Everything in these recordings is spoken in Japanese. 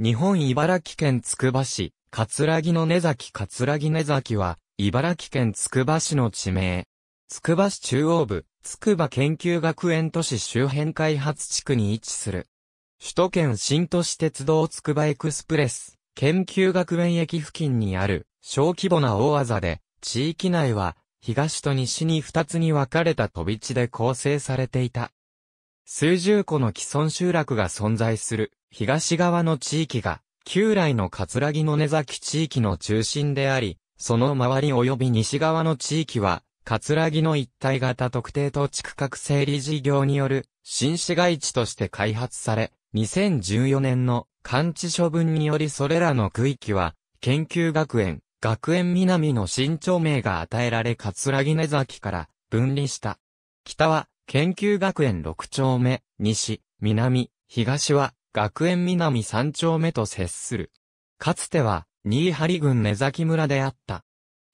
日本茨城県つくば市、葛城の根崎葛城根崎は、茨城県つくば市の地名。つくば市中央部、つくば研究学園都市周辺開発地区に位置する。首都圏新都市鉄道つくばエクスプレス、研究学園駅付近にある、小規模な大技で、地域内は、東と西に二つに分かれた飛び地で構成されていた。数十個の既存集落が存在する東側の地域が、旧来の葛城の根崎地域の中心であり、その周り及び西側の地域は、葛城の一体型特定土地区画整理事業による新市街地として開発され、2014年の完治処分によりそれらの区域は、研究学園、学園南の新町名が与えられ葛城根崎から分離した。北は、研究学園6丁目、西、南、東は、学園南三丁目と接する。かつては、新張郡根崎村であった。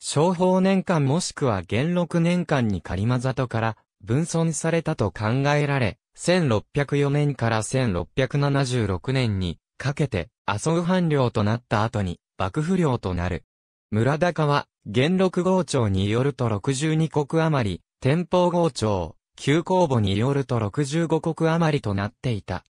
商法年間もしくは元禄年間に狩間里から分村されたと考えられ、1604年から1676年にかけて麻生藩領となった後に幕府領となる。村高は元禄号庁によると62国余り、天保号庁、旧公母によると65国余りとなっていた。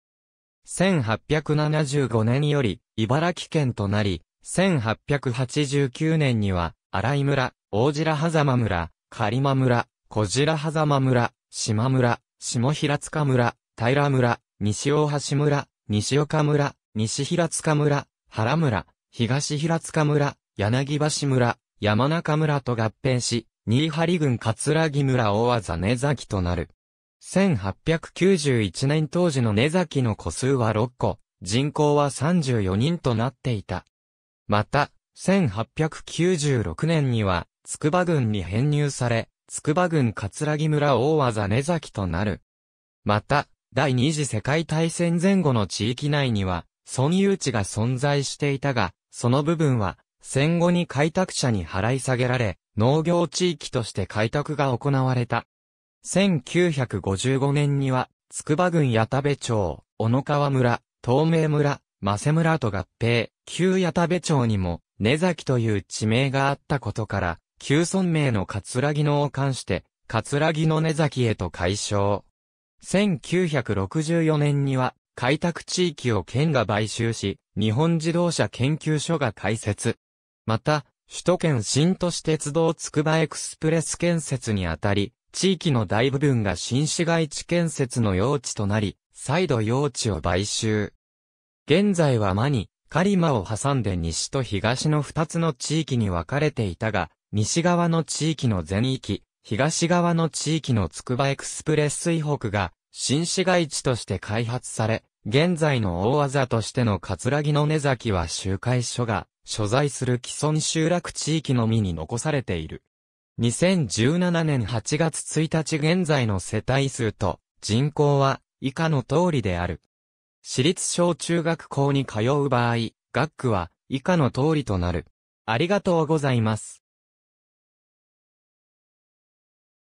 1875年より茨城県となり、1889年には荒井村、大白狭間村、狩間村、小白狭間村、島村、下平塚村、平村、西大橋村、西岡村、西平塚村、原村、東平塚村、柳橋村、山中村と合併し、新張郡葛城村大和根崎となる。1891年当時の根崎の個数は6個、人口は34人となっていた。また、1896年には、筑波郡に編入され、筑波郡葛城村大技根崎となる。また、第二次世界大戦前後の地域内には、村有地が存在していたが、その部分は、戦後に開拓者に払い下げられ、農業地域として開拓が行われた。1955年には、筑波郡八田部町、小野川村、東明村、マセ村と合併、旧八田部町にも、根崎という地名があったことから、旧村名の桂木野を冠して、桂木の根崎へと改称。1964年には、開拓地域を県が買収し、日本自動車研究所が開設。また、首都圏新都市鉄道つくばエクスプレス建設にあたり、地域の大部分が新市街地建設の用地となり、再度用地を買収。現在はマニ、カリマを挟んで西と東の二つの地域に分かれていたが、西側の地域の全域、東側の地域のつくばエクスプレス以北が、新市街地として開発され、現在の大技としての葛城の根崎は集会所が、所在する既存集落地域のみに残されている。2017年8月1日現在の世帯数と人口は以下の通りである。私立小中学校に通う場合、学区は以下の通りとなる。ありがとうございます。